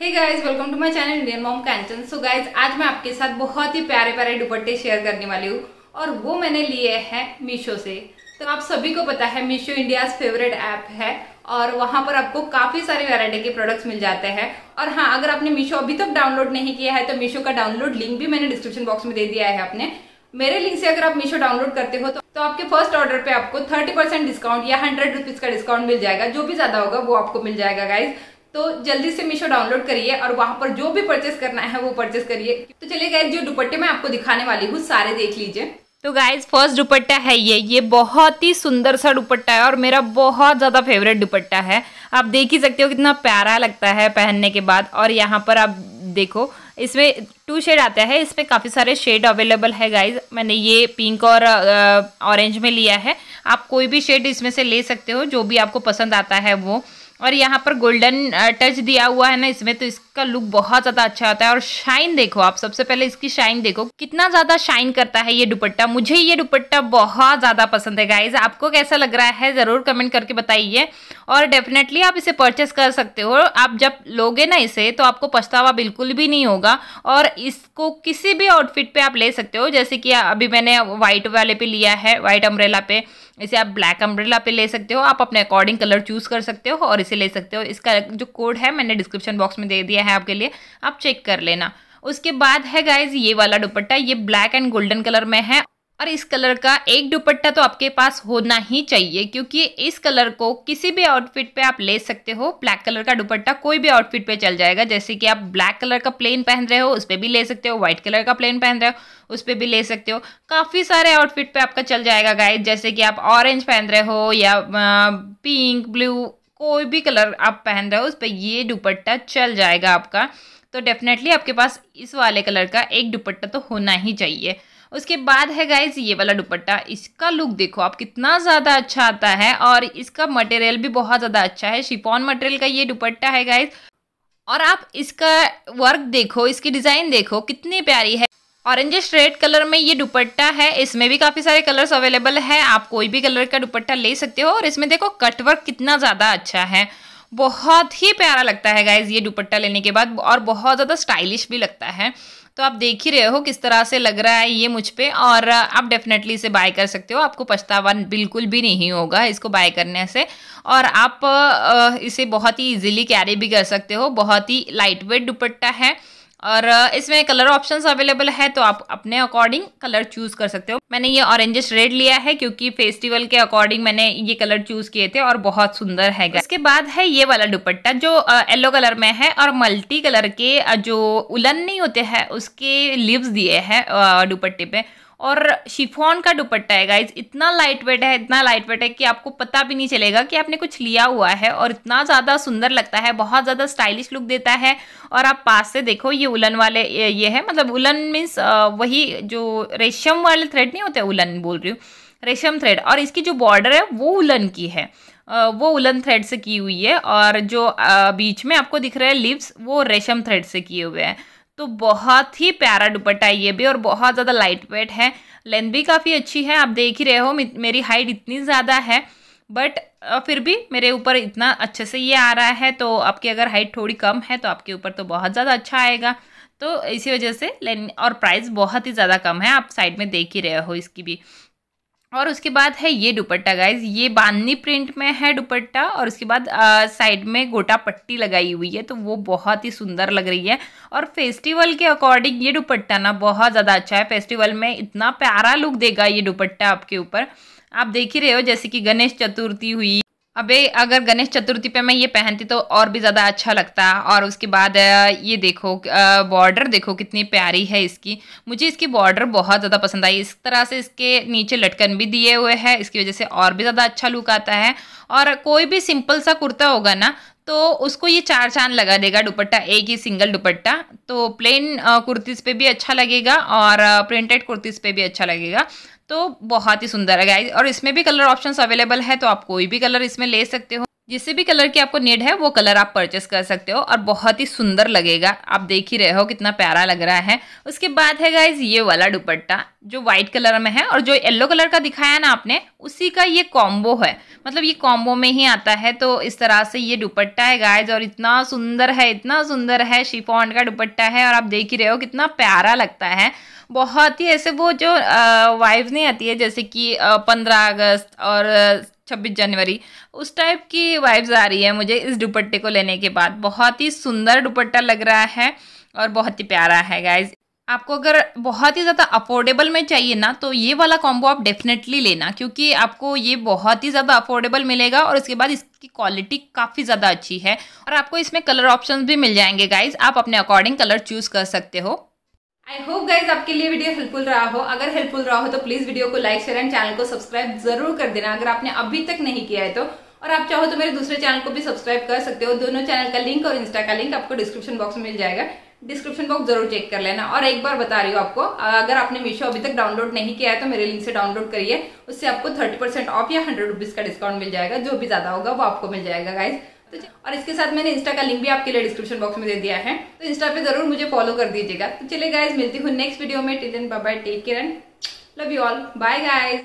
hey guys welcome to my channel Indian mom Kanchan so guys आज मैं आपके साथ बहुत ही प्यारे प्यारे दुपट्टे शेयर करने वाली हूँ और वो मैंने लिए हैं मीशो से तो आप सभी को पता है मीशो इंडियाज फेवरेट ऐप है और वहां पर आपको काफी सारे वैरायटी के प्रोडक्ट्स मिल जाते हैं और हाँ अगर आपने मीशो अभी तक डाउनलोड नहीं किया है तो मीशो का डाउनलोड लिंक भी मैंने डिस्क्रिप्शन बॉक्स में दे दिया है आपने मेरे लिंक से अगर आप मीशो डाउनलोड करते हो तो, तो आपके फर्स्ट ऑर्डर पे आपको 30% डिस्काउंट या हंड्रेड रुपीज का डिस्काउंट मिल जाएगा जो भी ज्यादा होगा वो आपको मिल जाएगा गाइज तो जल्दी से मीशो डाउनलोड करिए और वहां पर जो भी परचेस करना है वो परचेस करिए तो चलिए गए जो दुपट्टे मैं आपको दिखाने वाली हूँ सारे देख लीजिए तो गाइज फर्स्ट दुपट्टा है ये ये बहुत ही सुंदर सा दुपट्टा है और मेरा बहुत ज़्यादा फेवरेट दुपट्टा है आप देख ही सकते हो कितना प्यारा लगता है पहनने के बाद और यहाँ पर आप देखो इसमें टू शेड आता है इसमें काफ़ी सारे शेड अवेलेबल है गाइज मैंने ये पिंक और ऑरेंज में लिया है आप कोई भी शेड इसमें से ले सकते हो जो भी आपको पसंद आता है वो और यहाँ पर गोल्डन टच uh, दिया हुआ है ना इसमें तो इस इसका लुक बहुत ज़्यादा अच्छा आता है और शाइन देखो आप सबसे पहले इसकी शाइन देखो कितना ज़्यादा शाइन करता है ये दुपट्टा मुझे ये दुपट्टा बहुत ज़्यादा पसंद है गाइज आपको कैसा लग रहा है ज़रूर कमेंट करके बताइए और डेफिनेटली आप इसे परचेस कर सकते हो आप जब लोगे ना इसे तो आपको पछतावा बिल्कुल भी नहीं होगा और इसको किसी भी आउटफिट पे आप ले सकते हो जैसे कि अभी मैंने व्हाइट वाले पे लिया है व्हाइट अम्ब्रेला पे इसे आप ब्लैक अम्ब्रेला पे ले सकते हो आप अपने अकॉर्डिंग कलर चूज़ कर सकते हो और इसे ले सकते हो इसका जो कोड है मैंने डिस्क्रिप्शन बॉक्स में दे दिया है है आपके लिए आप चेक कर लेना उसके बाद है गाइज ये वाला दुपट्टा ये ब्लैक एंड गोल्डन कलर में है और इस कलर का एक दुपट्टा तो आपके पास होना ही चाहिए क्योंकि इस कलर को किसी भी आउटफिट पे आप ले सकते हो ब्लैक कलर का दुपट्टा कोई भी आउटफिट पे चल जाएगा जैसे कि आप ब्लैक कलर का प्लेन पहन रहे हो उस पर भी ले सकते हो व्हाइट कलर का प्लेन पहन रहे हो उस पर भी ले सकते हो काफ़ी सारे आउटफिट पे आपका चल जाएगा गाइज जैसे कि आप ऑरेंज पहन रहे हो या पिंक ब्लू कोई भी कलर आप पहन रहे हो उस पर ये दुपट्टा चल जाएगा आपका तो डेफिनेटली आपके पास इस वाले कलर का एक दुपट्टा तो होना ही चाहिए उसके बाद है गाइज ये वाला दुपट्टा इसका लुक देखो आप कितना ज़्यादा अच्छा आता है और इसका मटेरियल भी बहुत ज़्यादा अच्छा है शिफॉन मटेरियल का ये दुपट्टा है गाइज और आप इसका वर्क देखो इसकी डिज़ाइन देखो कितनी प्यारी है ऑरेंजिश रेड कलर में ये दुपट्टा है इसमें भी काफ़ी सारे कलर्स अवेलेबल है आप कोई भी कलर का दुपट्टा ले सकते हो और इसमें देखो कटवर्क कितना ज़्यादा अच्छा है बहुत ही प्यारा लगता है गाइज ये दुपट्टा लेने के बाद और बहुत ज़्यादा स्टाइलिश भी लगता है तो आप देख ही रहे हो किस तरह से लग रहा है ये मुझ पर और आप डेफिनेटली इसे बाय कर सकते हो आपको पछतावा बिल्कुल भी नहीं होगा इसको बाय करने से और आप इसे बहुत ही इजीली कैरी भी कर सकते हो बहुत ही लाइट वेट दुपट्टा है और इसमें कलर ऑप्शंस अवेलेबल है तो आप अपने अकॉर्डिंग कलर चूज कर सकते हो मैंने ये ऑरेंजिस रेड लिया है क्योंकि फेस्टिवल के अकॉर्डिंग मैंने ये कलर चूज किए थे और बहुत सुंदर है इसके बाद है ये वाला दुपट्टा जो येलो कलर में है और मल्टी कलर के जो उलन नहीं होते हैं उसके लिव्स दिए है दुपट्टे पे और शिफॉन का दुपट्टा है गाइज इतना लाइट वेट है इतना लाइट वेट है कि आपको पता भी नहीं चलेगा कि आपने कुछ लिया हुआ है और इतना ज़्यादा सुंदर लगता है बहुत ज़्यादा स्टाइलिश लुक देता है और आप पास से देखो ये उलन वाले ये है मतलब उलन मीन्स वही जो रेशम वाले थ्रेड नहीं होते उलन बोल रही हूँ रेशम थ्रेड और इसकी जो बॉर्डर है वो उलन की है वो उलन थ्रेड से की हुई है और जो बीच में आपको दिख रहा है लिप्स वो रेशम थ्रेड से किए हुए हैं तो बहुत ही प्यारा दुपट्टा है ये भी और बहुत ज़्यादा लाइट वेट है लेंथ भी काफ़ी अच्छी है आप देख ही रहे हो मेरी हाइट इतनी ज़्यादा है बट फिर भी मेरे ऊपर इतना अच्छे से ये आ रहा है तो आपकी अगर हाइट थोड़ी कम है तो आपके ऊपर तो बहुत ज़्यादा अच्छा आएगा तो इसी वजह से लेन और प्राइस बहुत ही ज़्यादा कम है आप साइड में देख ही रहे हो इसकी भी और उसके बाद है ये दुपट्टा गाइज ये बांधनी प्रिंट में है दुपट्टा और उसके बाद साइड में गोटा पट्टी लगाई हुई है तो वो बहुत ही सुंदर लग रही है और फेस्टिवल के अकॉर्डिंग ये दुपट्टा ना बहुत ज़्यादा अच्छा है फेस्टिवल में इतना प्यारा लुक देगा ये दुपट्टा आपके ऊपर आप देख ही रहे हो जैसे कि गणेश चतुर्थी हुई अबे अगर गणेश चतुर्थी पे मैं ये पहनती तो और भी ज़्यादा अच्छा लगता और उसके बाद ये देखो बॉर्डर देखो कितनी प्यारी है इसकी मुझे इसकी बॉर्डर बहुत ज़्यादा पसंद आई इस तरह से इसके नीचे लटकन भी दिए हुए हैं इसकी वजह से और भी ज़्यादा अच्छा लुक आता है और कोई भी सिंपल सा कुर्ता होगा ना तो उसको ये चार चांद लगा देगा दुपट्टा एक ही सिंगल दुपट्टा तो प्लेन कुर्तीज़ पे भी अच्छा लगेगा और प्रिंटेड कुर्तीज़ पे भी अच्छा लगेगा तो बहुत ही सुंदर है गाइज और इसमें भी कलर ऑप्शंस अवेलेबल है तो आप कोई भी कलर इसमें ले सकते हो जिससे भी कलर की आपको नीड है वो कलर आप परचेस कर सकते हो और बहुत ही सुंदर लगेगा आप देख ही रहे हो कितना प्यारा लग रहा है उसके बाद है गाइज ये वाला दुपट्टा जो व्हाइट कलर में है और जो येल्लो कलर का दिखाया ना आपने उसी का ये कॉम्बो है मतलब ये कॉम्बो में ही आता है तो इस तरह से ये दुपट्टा है गाइज और इतना सुंदर है इतना सुंदर है शिफॉन का दुपट्टा है और आप देख ही रहे हो कितना प्यारा लगता है बहुत ही ऐसे वो जो वाइव्स नहीं आती है जैसे कि पंद्रह अगस्त और छब्बीस जनवरी उस टाइप की वाइव्स आ रही है मुझे इस दुपट्टे को लेने के बाद बहुत ही सुंदर दुपट्टा लग रहा है और बहुत ही प्यारा है गाइज आपको अगर बहुत ही ज़्यादा अफोर्डेबल में चाहिए ना तो ये वाला कॉम्बो आप डेफिनेटली लेना क्योंकि आपको ये बहुत ही ज़्यादा अफोर्डेबल मिलेगा और इसके बाद इसकी क्वालिटी काफ़ी ज़्यादा अच्छी है और आपको इसमें कलर ऑप्शंस भी मिल जाएंगे गाइज आप अपने अकॉर्डिंग कलर चूज़ कर सकते हो आई होप गाइज आपके लिए वीडियो हेल्पफुल रहा हो अगर हेल्पफुल रहा हो तो प्लीज़ वीडियो को लाइक शेयर एंड चैनल को सब्सक्राइब जरूर कर देना अगर आपने अभी तक नहीं किया है तो और आप चाहो तो मेरे दूसरे चैनल को भी सब्सक्राइब कर सकते हो दोनों चैनल का लिंक और इंस्टा का लिंक आपको डिस्क्रिप्शन बॉक्स में मिल जाएगा डिस्क्रिप्शन बॉक्स जरूर चेक कर लेना और एक बार बता रही हूँ आपको अगर आपने मीशो अभी तक डाउनलोड नहीं किया है तो मेरे लिंक से डाउनलोड करिए उससे आपको थर्टी परसेंट ऑफ या हंड्रेड रुपीज का डिस्काउंट मिल जाएगा जो भी ज्यादा होगा वो आपको मिल जाएगा गाइज तो और इसके साथ मैंने इंस्टा का लिंक भी आपके लिए डिस्क्रिप्शन बॉक्स में दे दिया है तो इंस्टा पे जरूर मुझे फॉलो कर दीजिएगा तो चले गाइज मिलती हूँ नेक्स्ट वीडियो में till then bye take care and love you all bye guys